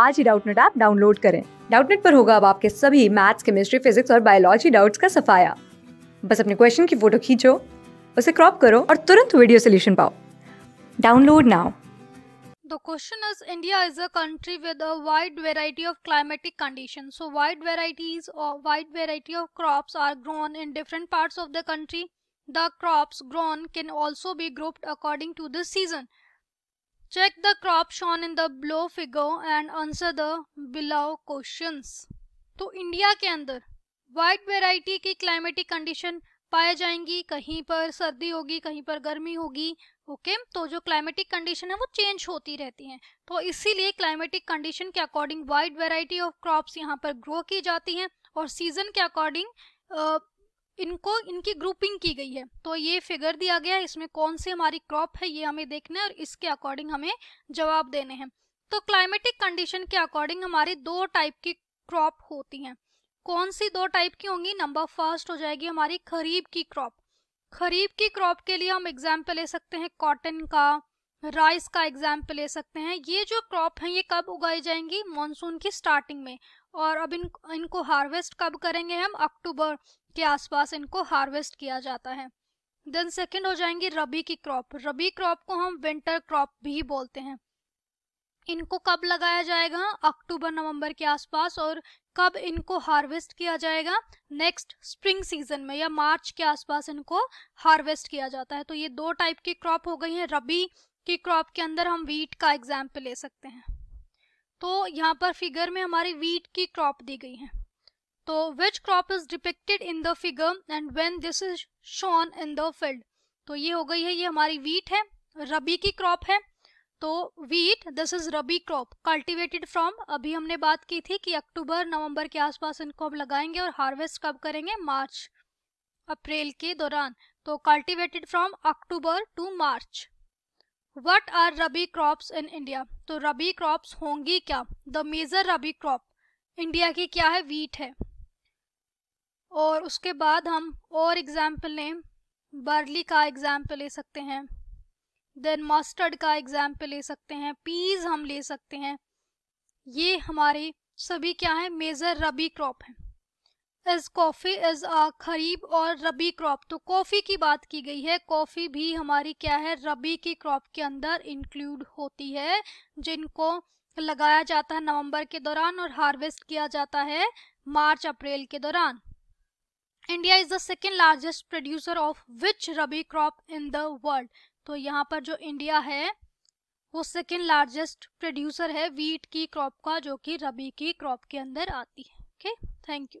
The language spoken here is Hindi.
आज ही डाउटनेट ऐप डाउनलोड करें डाउटनेट पर होगा अब आपके सभी मैथ्स केमिस्ट्री फिजिक्स और बायोलॉजी डाउट्स का सफाया बस अपने क्वेश्चन की फोटो खींचो उसे क्रॉप करो और तुरंत वीडियो सोल्यूशन पाओ download now the question is India is a country with a wide variety of climatic condition so wide varieties और wide variety of crops are grown in different parts of the country the crops grown can also be grouped according to this season Check the crop shown in the below figure and answer the below questions. तो इंडिया के अंदर वाइड वेराइटी की क्लाइमेटिक कंडीशन पाए जाएंगी कहीं पर सर्दी होगी कहीं पर गर्मी होगी ओके okay? तो जो क्लाइमेटिक कंडीशन है वो चेंज होती रहती हैं तो इसीलिए क्लाइमेटिक कंडीशन के according wide variety of crops यहाँ पर ग्रो की जाती हैं और सीजन के अकॉर्डिंग इनको इनकी ग्रुपिंग की गई है तो ये फिगर दिया गया है इसमें कौन सी हमारी क्रॉप है ये हमें देखना है और इसके अकॉर्डिंग हमें जवाब देने हैं तो क्लाइमेटिक कंडीशन के अकॉर्डिंग हमारी दो टाइप की क्रॉप होती हैं कौन सी दो टाइप की होंगी नंबर फर्स्ट हो जाएगी हमारी खरीब की क्रॉप खरीब की क्रॉप के लिए हम एग्जाम्पल ले सकते हैं कॉटन का राइस का एग्जाम्पल ले सकते हैं ये जो क्रॉप हैं ये कब उगाई जाएंगी मानसून की स्टार्टिंग में और अब इन इनको हार्वेस्ट कब करेंगे हम अक्टूबर के आसपास इनको हार्वेस्ट किया जाता है देन सेकेंड हो जाएंगी रबी की क्रॉप रबी क्रॉप को हम विंटर क्रॉप भी बोलते हैं इनको कब लगाया जाएगा अक्टूबर नवंबर के आसपास और कब इनको हार्वेस्ट किया जाएगा नेक्स्ट स्प्रिंग सीजन में या मार्च के आसपास इनको हार्वेस्ट किया जाता है तो ये दो टाइप की क्रॉप हो गई है रबी कि क्रॉप के अंदर हम वीट का एग्जाम्पल ले सकते हैं तो यहाँ पर फिगर में हमारी वीट की क्रॉप दी गई है तो which crop is depicted in the figure and when this is shown in the field तो ये हो गई है ये हमारी वीट है रबी की क्रॉप है तो wheat this is rabi crop cultivated from अभी हमने बात की थी कि अक्टूबर नवंबर के आसपास इनको हम लगाएंगे और हार्वेस्ट कब करेंगे मार्च अप्रैल के दौरान तो cultivated from October to March what are rabi crops in India तो रबी क्रॉप्स होंगी क्या the major rabi crop India की क्या है वीट है और उसके बाद हम और एग्जाम्पल लें बर्ली का एग्जाम्पल ले सकते हैं देन मस्टर्ड का एग्जाम्पल ले सकते हैं पीज हम ले सकते हैं ये हमारी सभी क्या है मेजर रबी क्रॉप हैं is coffee is a kharif और रबी क्रॉप तो कॉफ़ी की बात की गई है कॉफ़ी भी हमारी क्या है रबी की क्रॉप के अंदर इंक्लूड होती है जिनको लगाया जाता है नवंबर के दौरान और हार्वेस्ट किया जाता है मार्च अप्रैल के दौरान India is the second largest producer of which rabi crop in the world तो यहाँ पर जो इंडिया है वो सेकेंड लार्जेस्ट प्रोड्यूसर है वीट की क्रॉप का जो कि रबी की क्रॉप के अंदर आती है ओके थैंक यू